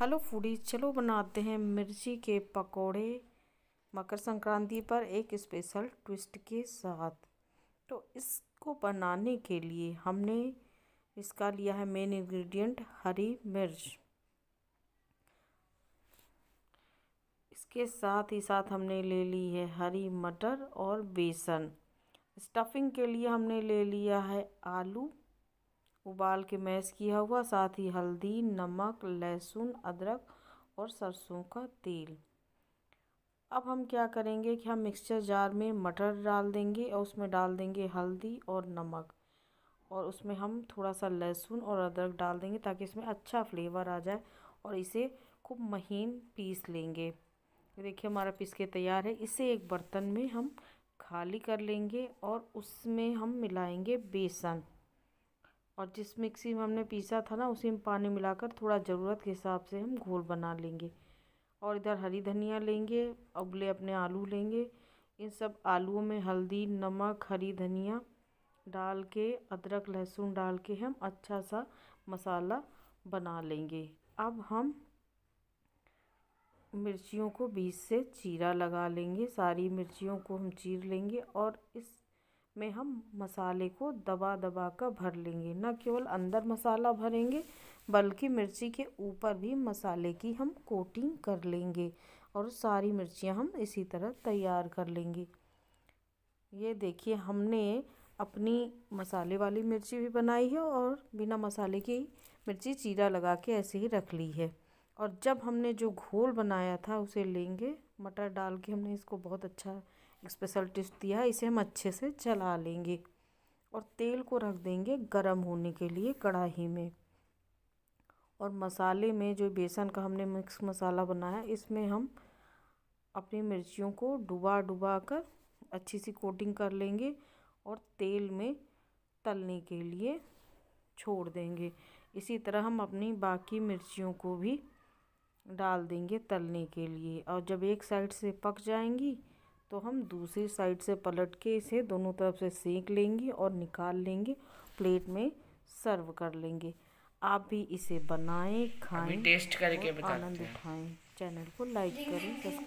hello foodie चलो बनाते हैं मिर्ची के पकोड़े मकर संक्रांति पर एक स्पेशल ट्विस्ट के साथ तो इसको बनाने के लिए हमने इसका लिया है मेन इंग्रेडिएंट हरी मिर्च इसके साथ ही साथ हमने ले ली है हरी मटर और बेसन स्टफिंग के लिए हमने ले लिया है आलू उबाल के मैश किया हुआ साथ ही हल्दी नमक लहसुन अदरक और सरसों का तेल अब हम क्या करेंगे कि हम मिक्सचर जार में मटर डाल देंगे और उसमें डाल देंगे हल्दी और नमक और उसमें हम थोड़ा सा लहसुन और अदरक डाल देंगे ताकि इसमें अच्छा फ्लेवर आ जाए और इसे खूब महीन पीस लेंगे देखिए हमारा पीस के तैयार है इसे एक बर्तन में हम खाली कर लेंगे और उसमें हम मिलाएंगे बेसन और जिस मिक्सी में हमने पीसा था ना उसी में पानी मिलाकर थोड़ा ज़रूरत के हिसाब से हम घोल बना लेंगे और इधर हरी धनिया लेंगे उबले अपने आलू लेंगे इन सब आलूओं में हल्दी नमक हरी धनिया डाल के अदरक लहसुन डाल के हम अच्छा सा मसाला बना लेंगे अब हम मिर्चियों को बीज से चीरा लगा लेंगे सारी मिर्चियों को हम चीर लेंगे और इस में हम मसाले को दबा दबा कर भर लेंगे न केवल अंदर मसाला भरेंगे बल्कि मिर्ची के ऊपर भी मसाले की हम कोटिंग कर लेंगे और सारी मिर्चियाँ हम इसी तरह तैयार कर लेंगे ये देखिए हमने अपनी मसाले वाली मिर्ची भी बनाई है और बिना मसाले की मिर्ची चीरा लगा के ऐसे ही रख ली है और जब हमने जो घोल बनाया था उसे लेंगे मटर डाल के हमने इसको बहुत अच्छा स्पेशल टेस्ट दिया है इसे हम अच्छे से चला लेंगे और तेल को रख देंगे गरम होने के लिए कढ़ाही में और मसाले में जो बेसन का हमने मिक्स मसाला बनाया इसमें हम अपनी मिर्चियों को डुबा डुबा कर अच्छी सी कोटिंग कर लेंगे और तेल में तलने के लिए छोड़ देंगे इसी तरह हम अपनी बाकी मिर्चियों को भी डाल देंगे तलने के लिए और जब एक साइड से पक जाएंगी तो हम दूसरी साइड से पलट के इसे दोनों तरफ से सेंक लेंगे और निकाल लेंगे प्लेट में सर्व कर लेंगे आप भी इसे बनाएं खाएं टेस्ट करके आनंद उठाएं चैनल को लाइक करें सब्सक्राइब